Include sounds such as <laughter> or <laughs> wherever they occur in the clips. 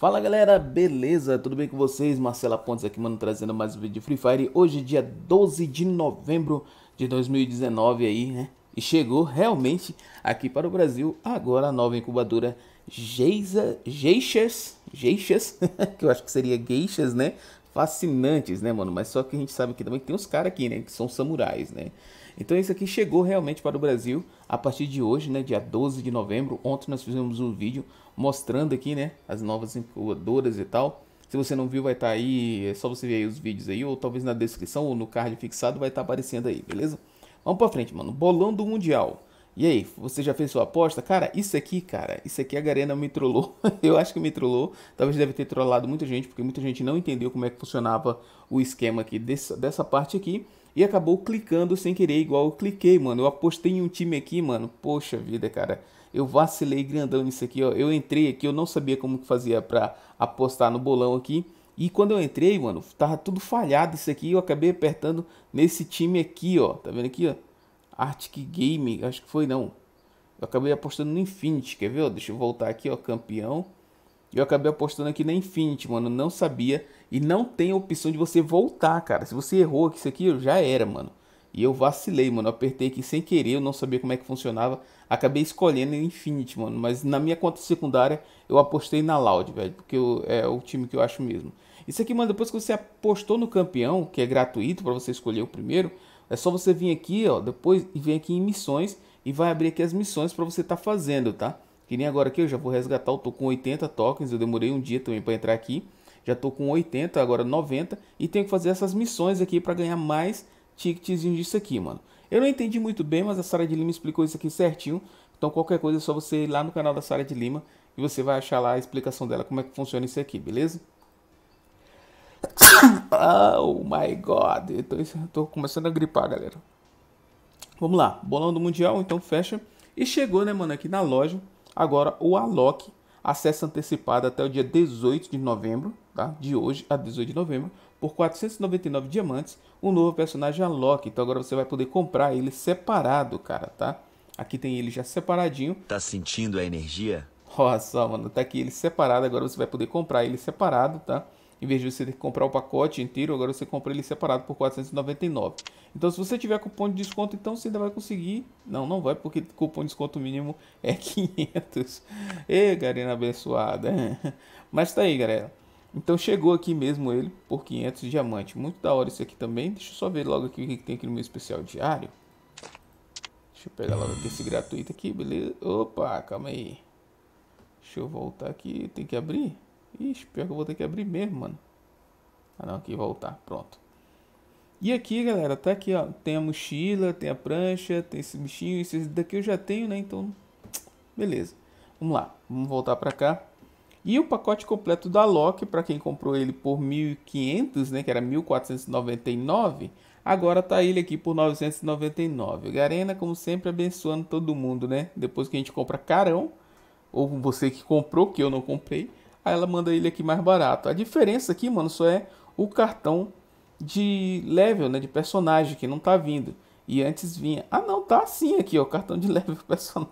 Fala galera, beleza? Tudo bem com vocês? Marcela Pontes aqui, mano, trazendo mais um vídeo de Free Fire. Hoje, dia 12 de novembro de 2019 aí, né? E chegou realmente aqui para o Brasil agora a nova incubadora Geisa, Geixas, Geixas, <laughs> que eu acho que seria Geixas, né? fascinantes, né, mano? Mas só que a gente sabe que também tem uns caras aqui, né, que são samurais, né? Então isso aqui chegou realmente para o Brasil a partir de hoje, né, dia 12 de novembro. Ontem nós fizemos um vídeo mostrando aqui, né, as novas incubadoras e tal. Se você não viu, vai estar tá aí, é só você ver aí os vídeos aí, ou talvez na descrição ou no card fixado vai estar tá aparecendo aí, beleza? Vamos para frente, mano. Bolão do Mundial. E aí, você já fez sua aposta? Cara, isso aqui, cara, isso aqui a Garena me trollou. <laughs> eu acho que me trollou. Talvez deve ter trollado muita gente, porque muita gente não entendeu como é que funcionava o esquema aqui dessa, dessa parte aqui. E acabou clicando sem querer, igual eu cliquei, mano. Eu apostei em um time aqui, mano. Poxa vida, cara. Eu vacilei grandão nisso aqui, ó. Eu entrei aqui, eu não sabia como que fazia pra apostar no bolão aqui. E quando eu entrei, mano, tava tudo falhado isso aqui. Eu acabei apertando nesse time aqui, ó. Tá vendo aqui, ó? Arctic Game, acho que foi não. Eu acabei apostando no Infinity, quer ver? deixa eu voltar aqui, ó, campeão. Eu acabei apostando aqui na Infinity, mano, não sabia. E não tem opção de você voltar, cara. Se você errou aqui, isso aqui, já era, mano. E eu vacilei, mano. apertei aqui sem querer, eu não sabia como é que funcionava. Acabei escolhendo Infinity, mano. Mas na minha conta secundária, eu apostei na Loud, velho. Porque eu, é o time que eu acho mesmo. Isso aqui, mano, depois que você apostou no campeão, que é gratuito para você escolher o primeiro, é só você vir aqui, ó, depois e vir aqui em missões e vai abrir aqui as missões para você estar tá fazendo, tá? Que nem agora aqui eu já vou resgatar, eu tô com 80 tokens, eu demorei um dia também para entrar aqui. Já tô com 80, agora 90 e tenho que fazer essas missões aqui para ganhar mais tickets disso aqui, mano. Eu não entendi muito bem, mas a Sara de Lima explicou isso aqui certinho. Então qualquer coisa é só você ir lá no canal da Sara de Lima e você vai achar lá a explicação dela como é que funciona isso aqui, beleza? Oh my god, estou tô, tô começando a gripar, galera. Vamos lá, bolão do Mundial, então fecha. E chegou, né, mano, aqui na loja. Agora o Alok, acesso antecipado até o dia 18 de novembro, tá? De hoje a 18 de novembro, por 499 diamantes, um novo personagem Alok. Então agora você vai poder comprar ele separado, cara, tá? Aqui tem ele já separadinho. Tá sentindo a energia? Olha só, mano, tá aqui ele separado. Agora você vai poder comprar ele separado, tá? Em vez de você ter que comprar o pacote inteiro, agora você compra ele separado por 499. Então, se você tiver cupom de desconto, então você ainda vai conseguir. Não, não vai, porque cupom de desconto mínimo <laughs> é 500. e galera abençoada. <laughs> Mas tá aí, galera. Então chegou aqui mesmo ele por 500 diamante. Muito da hora isso aqui também. Deixa eu só ver logo aqui o que tem aqui no meu especial diário. Deixa eu pegar logo esse gratuito aqui, beleza? Opa, calma aí. Deixa eu voltar aqui. Tem que abrir? Ixi, pior que eu vou ter que abrir mesmo, mano. Ah, não, aqui, voltar. Pronto. E aqui, galera, tá aqui, ó. Tem a mochila, tem a prancha, tem esse bichinho. Esse daqui eu já tenho, né? Então, beleza. Vamos lá. Vamos voltar pra cá. E o pacote completo da Loki, para quem comprou ele por 1.500, né, que era 1.499, agora tá ele aqui por 999. Garena, como sempre, abençoando todo mundo, né? Depois que a gente compra carão, ou você que comprou, que eu não comprei, Aí ela manda ele aqui mais barato. A diferença aqui, mano, só é o cartão de level, né? De personagem que não tá vindo. E antes vinha. Ah, não, tá assim aqui, ó. Cartão de <laughs> level personagem.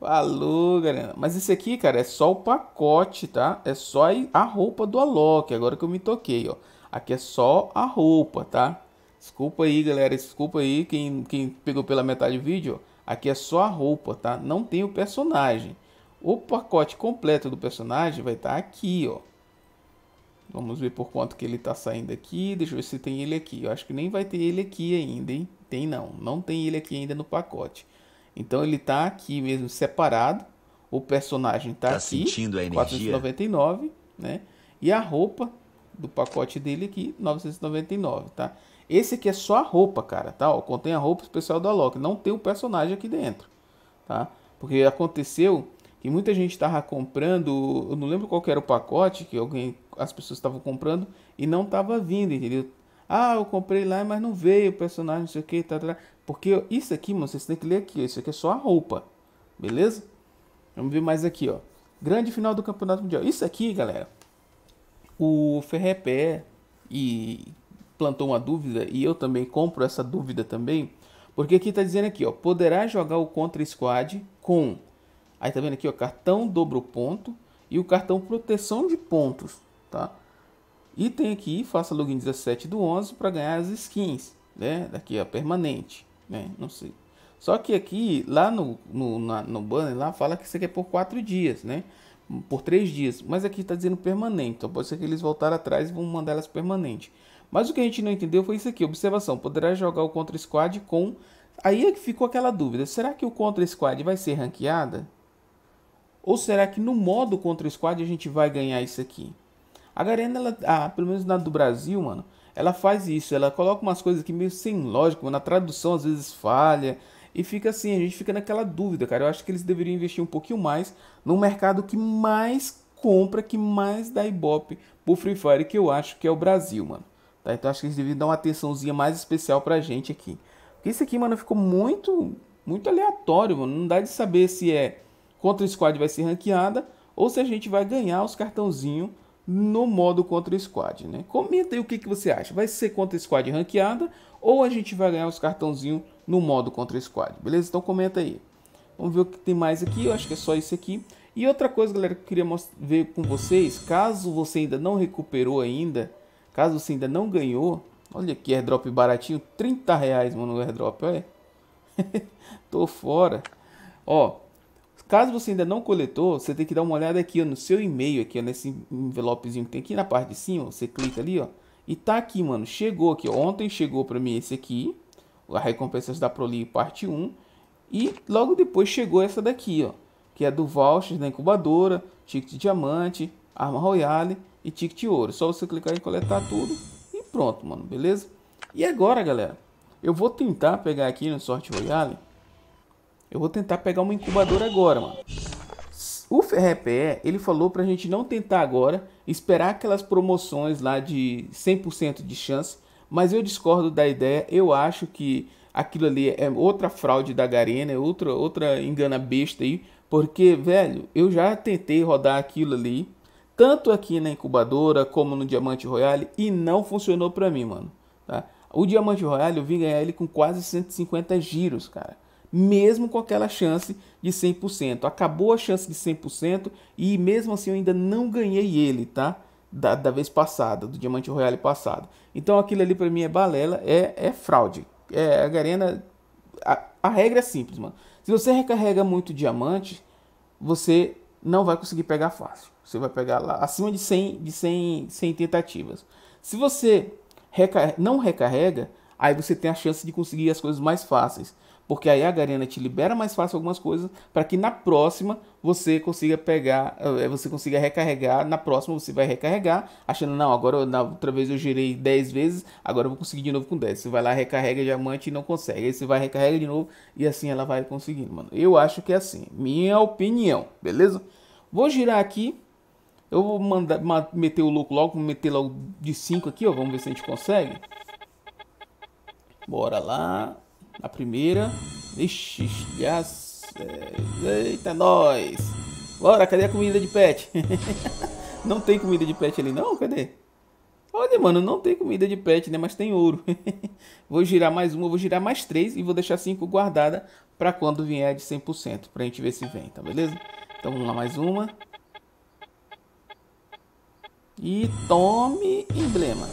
Falou, galera. Mas esse aqui, cara, é só o pacote, tá? É só a roupa do Alok. Agora que eu me toquei, ó. Aqui é só a roupa, tá? Desculpa aí, galera. Desculpa aí quem, quem pegou pela metade do vídeo. Aqui é só a roupa, tá? Não tem o personagem. O pacote completo do personagem vai estar tá aqui, ó. Vamos ver por quanto que ele está saindo aqui. Deixa eu ver se tem ele aqui. Eu acho que nem vai ter ele aqui ainda, hein? Tem não. Não tem ele aqui ainda no pacote. Então ele está aqui mesmo separado. O personagem está tá aqui. sentindo a energia? 499, né? E a roupa do pacote dele aqui, 999, tá? Esse aqui é só a roupa, cara, tá? Ó, contém a roupa especial da Loki. Não tem o personagem aqui dentro, tá? Porque aconteceu que muita gente estava comprando, eu não lembro qual era o pacote que alguém, as pessoas estavam comprando e não estava vindo, entendeu? Ah, eu comprei lá, mas não veio o personagem, não sei o que, tá, tá, tá, Porque isso aqui, mano, vocês têm que ler aqui, isso aqui é só a roupa, beleza? Vamos ver mais aqui, ó. Grande final do Campeonato Mundial. Isso aqui, galera, o Ferrepé e plantou uma dúvida e eu também compro essa dúvida também, porque aqui tá dizendo aqui, ó, poderá jogar o contra squad com Aí tá vendo aqui, ó, cartão dobro ponto e o cartão proteção de pontos, tá? E tem aqui, faça login 17 do 11 para ganhar as skins, né? Daqui, ó, permanente, né? Não sei. Só que aqui, lá no, no, na, no banner, lá fala que isso aqui é por 4 dias, né? Por 3 dias. Mas aqui está dizendo permanente. Então pode ser que eles voltaram atrás e vão mandar elas permanente. Mas o que a gente não entendeu foi isso aqui. Observação, poderá jogar o Contra Squad com... Aí é que ficou aquela dúvida. Será que o Contra Squad vai ser ranqueada? Ou será que no modo contra o squad a gente vai ganhar isso aqui? A Garena, ela, ah, pelo menos na do Brasil, mano, ela faz isso. Ela coloca umas coisas que meio sem lógica, na tradução às vezes falha. E fica assim, a gente fica naquela dúvida, cara. Eu acho que eles deveriam investir um pouquinho mais no mercado que mais compra, que mais dá ibope pro Free Fire, que eu acho que é o Brasil, mano. Tá? Então acho que eles deveriam dar uma atençãozinha mais especial pra gente aqui. Porque isso aqui, mano, ficou muito, muito aleatório, mano. Não dá de saber se é contra o squad vai ser ranqueada ou se a gente vai ganhar os cartãozinhos no modo contra o squad, né? Comenta aí o que, que você acha. Vai ser contra o squad ranqueada ou a gente vai ganhar os cartãozinhos no modo contra o squad, beleza? Então comenta aí. Vamos ver o que tem mais aqui, eu acho que é só isso aqui. E outra coisa, galera, que eu queria ver com vocês, caso você ainda não recuperou ainda, caso você ainda não ganhou, olha que airdrop baratinho, 30 reais, mano, o airdrop, olha. <laughs> Tô fora. Ó, Caso você ainda não coletou, você tem que dar uma olhada aqui ó, no seu e-mail, aqui ó, nesse envelopezinho que tem aqui na parte de cima. Você clica ali, ó, e tá aqui, mano. Chegou aqui, ó. ontem chegou para mim esse aqui, a recompensas da Proli parte 1, e logo depois chegou essa daqui, ó, que é do voucher da incubadora, ticket diamante, arma royale e ticket ouro. Só você clicar em coletar tudo e pronto, mano, beleza? E agora, galera, eu vou tentar pegar aqui no sorte royale eu vou tentar pegar uma incubadora agora, mano. O Ferrepé, ele falou pra gente não tentar agora, esperar aquelas promoções lá de 100% de chance, mas eu discordo da ideia, eu acho que aquilo ali é outra fraude da Garena, é outra, outra engana besta aí, porque, velho, eu já tentei rodar aquilo ali, tanto aqui na incubadora como no Diamante Royale, e não funcionou pra mim, mano, tá? O Diamante Royale, eu vim ganhar ele com quase 150 giros, cara mesmo com aquela chance de 100%. Acabou a chance de 100% e mesmo assim eu ainda não ganhei ele, tá? Da, da vez passada, do Diamante Royale passado. Então aquilo ali para mim é balela, é, é fraude. É, a Garena... A, a regra é simples, mano. Se você recarrega muito diamante, você não vai conseguir pegar fácil. Você vai pegar lá acima de 100, de 100, 100 tentativas. Se você recar não recarrega, aí você tem a chance de conseguir as coisas mais fáceis porque aí a Garena te libera mais fácil algumas coisas para que na próxima você consiga pegar, eh, você consiga recarregar, na próxima você vai recarregar, achando não, agora na outra vez eu girei 10 vezes, agora eu vou conseguir de novo com 10. Você vai lá, recarrega diamante e não consegue. Aí você vai recarrega de novo e assim ela vai conseguindo, mano. Eu acho que é assim, minha opinião, beleza? Vou girar aqui eu vou mandar, meter o louco logo, vou meter logo de 5 aqui, ó. Vamos ver se a gente consegue. Bora lá. A primeira. Ixi, já. Eita, nós! Bora, cadê a comida de pet? <laughs> não tem comida de pet ali, não? Cadê? Olha, mano, não tem comida de pet, né? Mas tem ouro. <laughs> vou girar mais uma, vou girar mais três e vou deixar cinco guardada para quando vier de 100%, pra gente ver se vem, tá beleza? Então vamos lá, mais uma. E tome emblema.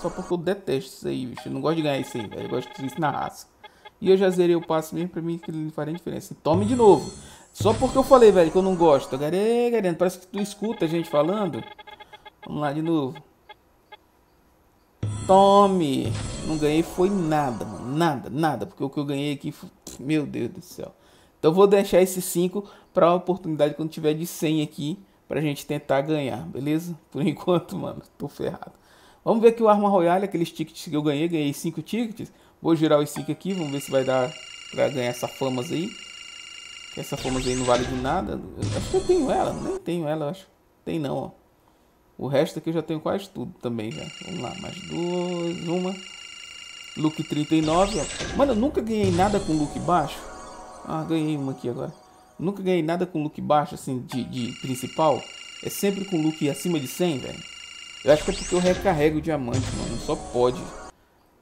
Só porque eu detesto isso aí, bicho. Eu não gosto de ganhar isso aí, velho. Eu gosto disso na raça. E eu já zerei o passe mesmo, pra mim que não faria diferença. Assim, tome de novo. Só porque eu falei, velho, que eu não gosto. Garé, garé, parece que tu escuta a gente falando. Vamos lá de novo. Tome! Não ganhei foi nada, mano. Nada, nada. Porque o que eu ganhei aqui foi... Meu Deus do céu. Então vou deixar esses 5 para a oportunidade quando tiver de 100 aqui. Pra gente tentar ganhar, beleza? Por enquanto, <laughs> mano, tô ferrado. Vamos ver aqui o Arma Royale, aqueles tickets que eu ganhei. Ganhei 5 tickets. Vou girar o stick aqui, vamos ver se vai dar pra ganhar essa famas aí. Essa famas aí não vale de nada. Eu acho que eu tenho ela, nem né? tenho ela, acho. Tem não, ó. O resto aqui eu já tenho quase tudo também, já. Vamos lá, mais duas, uma. Look 39, ó. Mano, eu nunca ganhei nada com look baixo. Ah, ganhei uma aqui agora. Nunca ganhei nada com look baixo, assim, de, de principal. É sempre com look acima de 100, velho. Eu acho que é porque eu recarrego o diamante, mano. Só pode.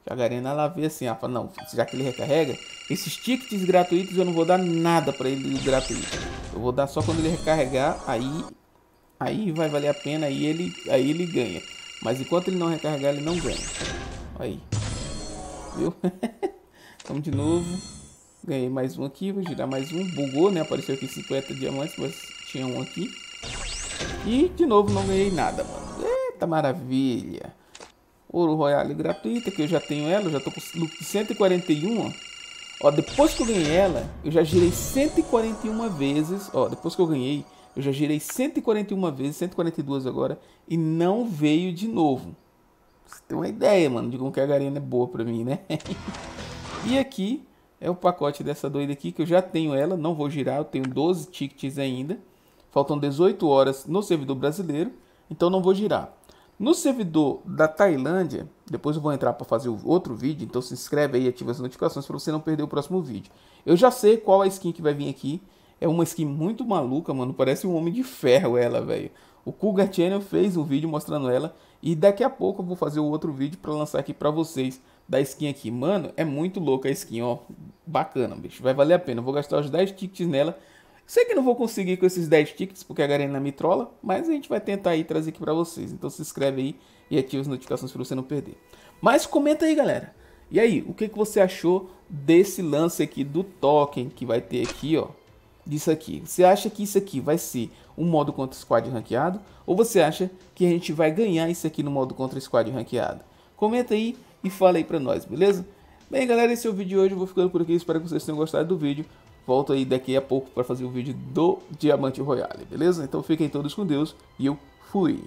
A Garena ela vê assim, ela fala, não, já que ele recarrega, esses tickets gratuitos eu não vou dar nada para ele gratuito. Eu vou dar só quando ele recarregar, aí aí vai valer a pena, aí ele, aí ele ganha. Mas enquanto ele não recarregar, ele não ganha. Aí. Viu? <laughs> Vamos de novo. Ganhei mais um aqui, vou girar mais um. Bugou, né? Apareceu aqui 50 diamantes, mas tinha um aqui. E de novo não ganhei nada, mano. Eita maravilha. Ouro Royale é gratuita, que eu já tenho ela, já tô com 141. Ó, depois que eu ganhei ela, eu já girei 141 vezes. Ó, depois que eu ganhei, eu já girei 141 vezes, 142 agora, e não veio de novo. Você tem uma ideia, mano, de como que a Garena é boa pra mim, né? <laughs> e aqui é o pacote dessa doida aqui, que eu já tenho ela, não vou girar, eu tenho 12 tickets ainda. Faltam 18 horas no servidor brasileiro, então não vou girar. No servidor da Tailândia, depois eu vou entrar para fazer outro vídeo, então se inscreve aí e ativa as notificações para você não perder o próximo vídeo. Eu já sei qual a skin que vai vir aqui. É uma skin muito maluca, mano. Parece um homem de ferro ela, velho. O Cougar Channel fez um vídeo mostrando ela e daqui a pouco eu vou fazer o outro vídeo para lançar aqui para vocês da skin aqui. Mano, é muito louca a skin, ó. Bacana, bicho. Vai valer a pena. Eu vou gastar os 10 tickets nela Sei que não vou conseguir com esses 10 tickets, porque a Garena me trola, mas a gente vai tentar aí trazer aqui pra vocês. Então se inscreve aí e ativa as notificações pra você não perder. Mas comenta aí, galera. E aí, o que, que você achou desse lance aqui do token que vai ter aqui, ó? Disso aqui. Você acha que isso aqui vai ser um modo contra squad ranqueado? Ou você acha que a gente vai ganhar isso aqui no modo contra squad ranqueado? Comenta aí e fala aí pra nós, beleza? Bem, galera, esse é o vídeo de hoje. Eu vou ficando por aqui. Espero que vocês tenham gostado do vídeo. Volto aí daqui a pouco para fazer o vídeo do Diamante Royale, beleza? Então fiquem todos com Deus e eu fui!